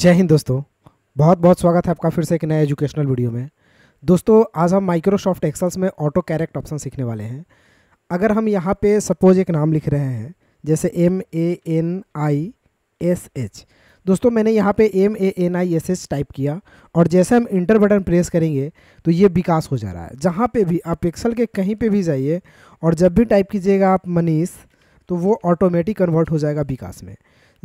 जय हिंद दोस्तों बहुत बहुत स्वागत है आपका फिर से एक नए एजुकेशनल वीडियो में दोस्तों आज हम माइक्रोसॉफ्ट एक्सल्स में ऑटो कैरेक्ट ऑप्शन सीखने वाले हैं अगर हम यहाँ पे सपोज एक नाम लिख रहे हैं जैसे M A N I S H दोस्तों मैंने यहाँ पे M A N I S H type किया और जैसे हम इंटर बटन प्रेस करेंगे तो ये विकास हो जा रहा है जहाँ पर भी आप एक्सल के कहीं पर भी जाइए और जब भी टाइप कीजिएगा आप मनीष तो वो ऑटोमेटिक कन्वर्ट हो जाएगा विकास में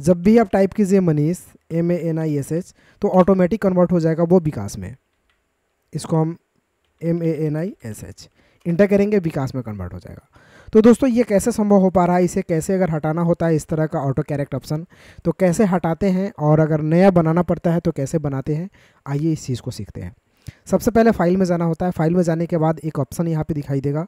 जब भी आप टाइप कीजिए Manish M A N I S H तो ऑटोमेटिक कन्वर्ट हो जाएगा वो विकास में इसको हम M A N I S H enter करेंगे विकास में कन्वर्ट हो जाएगा तो दोस्तों ये कैसे संभव हो पा रहा है इसे कैसे अगर हटाना होता है इस तरह का ऑटो कैरेक्ट ऑप्शन तो कैसे हटाते हैं और अगर नया बनाना पड़ता है तो कैसे बनाते हैं आइए इस चीज़ को सीखते हैं सबसे पहले फाइल में जाना होता है फाइल में जाने के बाद एक ऑप्शन यहाँ पे दिखाई देगा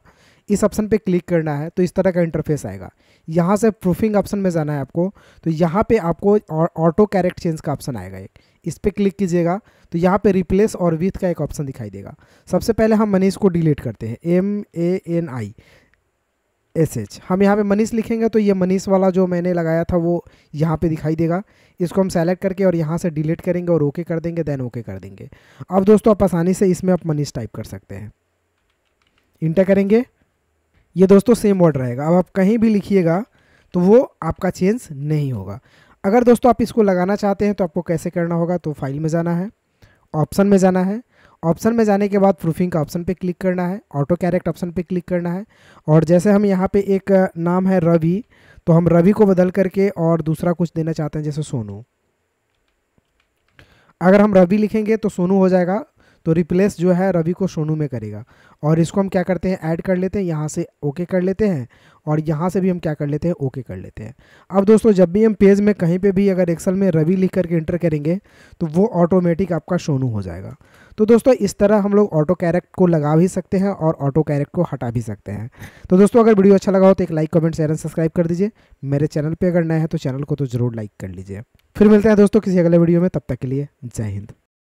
इस ऑप्शन पे क्लिक करना है तो इस तरह का इंटरफेस आएगा यहाँ से प्रूफिंग ऑप्शन में जाना है आपको तो यहाँ पे आपको ऑटो कैरेक्ट चेंज का ऑप्शन आएगा एक इस पर क्लिक कीजिएगा तो यहाँ पे रिप्लेस और विथ का एक ऑप्शन दिखाई देगा सबसे पहले हम मनीष को डिलीट करते हैं M A N I S H हम यहाँ पे मनीष लिखेंगे तो ये मनीष वाला जो मैंने लगाया था वो यहाँ पे दिखाई देगा इसको हम सेलेक्ट करके और यहाँ से डिलीट करेंगे और ओके कर देंगे देन ओके कर देंगे अब दोस्तों आप आसानी से इसमें आप मनीष टाइप कर सकते हैं इंटर करेंगे ये दोस्तों सेम वर्ड रहेगा अब आप कहीं भी लिखिएगा तो वो आपका चेंज नहीं होगा अगर दोस्तों आप इसको लगाना चाहते हैं तो आपको कैसे करना होगा तो फाइल में जाना है ऑप्शन में जाना है ऑप्शन में जाने के बाद प्रूफिंग का ऑप्शन पे क्लिक करना है ऑटो कैरेक्ट ऑप्शन पे क्लिक करना है और जैसे हम यहाँ पे एक नाम है रवि तो हम रवि को बदल करके और दूसरा कुछ देना चाहते हैं जैसे सोनू अगर हम रवि लिखेंगे तो सोनू हो जाएगा तो रिप्लेस जो है रवि को सोनू में करेगा और इसको हम क्या करते हैं ऐड कर लेते हैं यहाँ से ओके कर लेते हैं और यहाँ से भी हम क्या कर लेते हैं ओके कर लेते हैं अब दोस्तों जब भी हम पेज में कहीं पे भी अगर एक्सेल में रवि लिख करके इंटर करेंगे तो वो ऑटोमेटिक आपका सोनू हो जाएगा तो दोस्तों इस तरह हम लोग ऑटो कैरेक्ट को लगा भी सकते हैं और ऑटो कैरेक्ट को हटा भी सकते हैं तो दोस्तों अगर वीडियो अच्छा लगा हो तो एक like comment share and subscribe कर दीजिए मेरे चैनल पर अगर नए हैं तो चैनल को तो ज़रूर लाइक कर लीजिए फिर मिलते हैं दोस्तों किसी अगले वीडियो में तब तक के लिए जय हिंद